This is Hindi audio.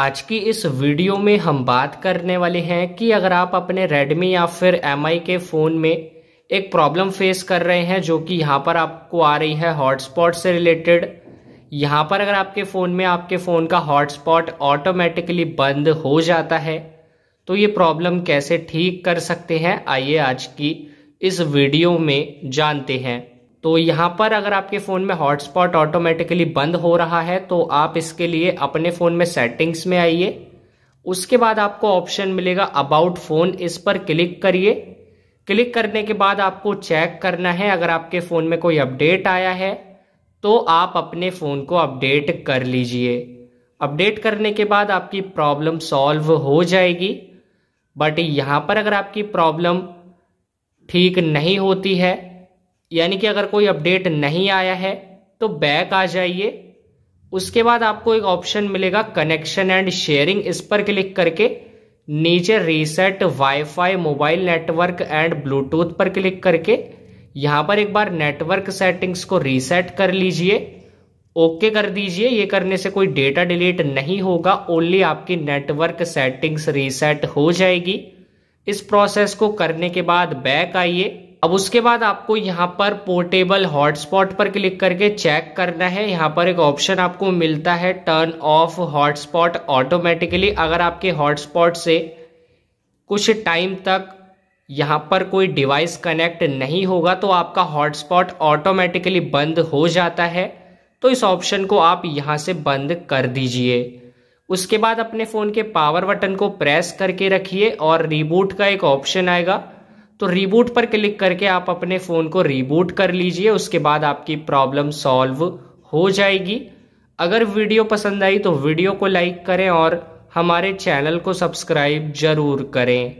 आज की इस वीडियो में हम बात करने वाले हैं कि अगर आप अपने रेडमी या फिर एम के फ़ोन में एक प्रॉब्लम फेस कर रहे हैं जो कि यहाँ पर आपको आ रही है हॉटस्पॉट से रिलेटेड यहाँ पर अगर आपके फ़ोन में आपके फ़ोन का हॉटस्पॉट ऑटोमेटिकली बंद हो जाता है तो ये प्रॉब्लम कैसे ठीक कर सकते हैं आइए आज की इस वीडियो में जानते हैं तो यहाँ पर अगर आपके फ़ोन में हॉटस्पॉट ऑटोमेटिकली बंद हो रहा है तो आप इसके लिए अपने फ़ोन में सेटिंग्स में आइए उसके बाद आपको ऑप्शन मिलेगा अबाउट फ़ोन इस पर क्लिक करिए क्लिक करने के बाद आपको चेक करना है अगर आपके फ़ोन में कोई अपडेट आया है तो आप अपने फ़ोन को अपडेट कर लीजिए अपडेट करने के बाद आपकी प्रॉब्लम सॉल्व हो जाएगी बट यहाँ पर अगर आपकी प्रॉब्लम ठीक नहीं होती है यानी कि अगर कोई अपडेट नहीं आया है तो बैक आ जाइए उसके बाद आपको एक ऑप्शन मिलेगा कनेक्शन एंड शेयरिंग इस पर क्लिक करके नीचे reset WiFi mobile network and Bluetooth पर क्लिक करके यहाँ पर एक बार नेटवर्क सेटिंग्स को रीसेट कर लीजिए ओके कर दीजिए ये करने से कोई डेटा डिलीट नहीं होगा ओनली आपकी नेटवर्क सेटिंग्स रीसेट हो जाएगी इस प्रोसेस को करने के बाद बैक आइए अब उसके बाद आपको यहाँ पर पोर्टेबल हॉटस्पॉट पर क्लिक करके चेक करना है यहाँ पर एक ऑप्शन आपको मिलता है टर्न ऑफ हॉटस्पॉट ऑटोमेटिकली अगर आपके हॉटस्पॉट से कुछ टाइम तक यहाँ पर कोई डिवाइस कनेक्ट नहीं होगा तो आपका हॉटस्पॉट ऑटोमेटिकली बंद हो जाता है तो इस ऑप्शन को आप यहाँ से बंद कर दीजिए उसके बाद अपने फ़ोन के पावर बटन को प्रेस करके रखिए और रिबूट का एक ऑप्शन आएगा तो रिबूट पर क्लिक करके आप अपने फ़ोन को रिबूट कर लीजिए उसके बाद आपकी प्रॉब्लम सॉल्व हो जाएगी अगर वीडियो पसंद आई तो वीडियो को लाइक करें और हमारे चैनल को सब्सक्राइब जरूर करें